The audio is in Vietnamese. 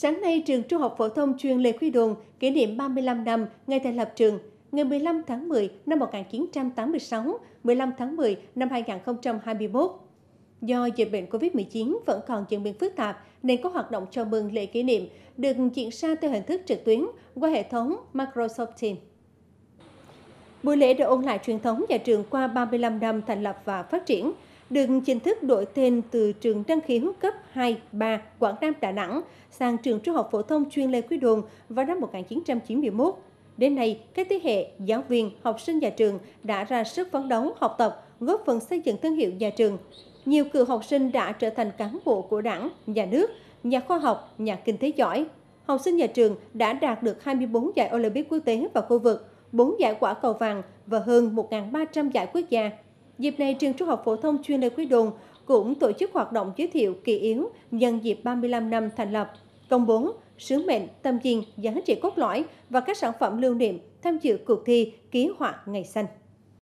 Sáng nay, trường Trung học phổ thông chuyên Lê Quý Đôn kỷ niệm 35 năm ngày thành lập trường, ngày 15 tháng 10 năm 1986, 15 tháng 10 năm 2021. Do dịch bệnh COVID-19 vẫn còn diễn biến phức tạp, nên có hoạt động chào mừng lễ kỷ niệm được diễn ra theo hình thức trực tuyến qua hệ thống Microsoft Teams. Buổi lễ đã ôn lại truyền thống nhà trường qua 35 năm thành lập và phát triển – được chính thức đổi tên từ trường đăng ký hút cấp 2, 3 Quảng Nam Đà Nẵng sang trường trung học phổ thông chuyên Lê Quý Đồn vào năm 1991. Đến nay, các thế hệ giáo viên, học sinh nhà trường đã ra sức phấn đấu học tập, góp phần xây dựng thương hiệu nhà trường. Nhiều cựu học sinh đã trở thành cán bộ của đảng, nhà nước, nhà khoa học, nhà kinh tế giỏi. Học sinh nhà trường đã đạt được 24 giải Olympic quốc tế và khu vực, 4 giải quả cầu vàng và hơn 1.300 giải quốc gia Dịp này, trường Trung học phổ thông chuyên Lê Quý Đồn cũng tổ chức hoạt động giới thiệu kỳ yếu nhân dịp 35 năm thành lập, công bố sứ mệnh, tâm nhìn, giá trị cốt lõi và các sản phẩm lưu niệm tham dự cuộc thi ký họa ngày xanh.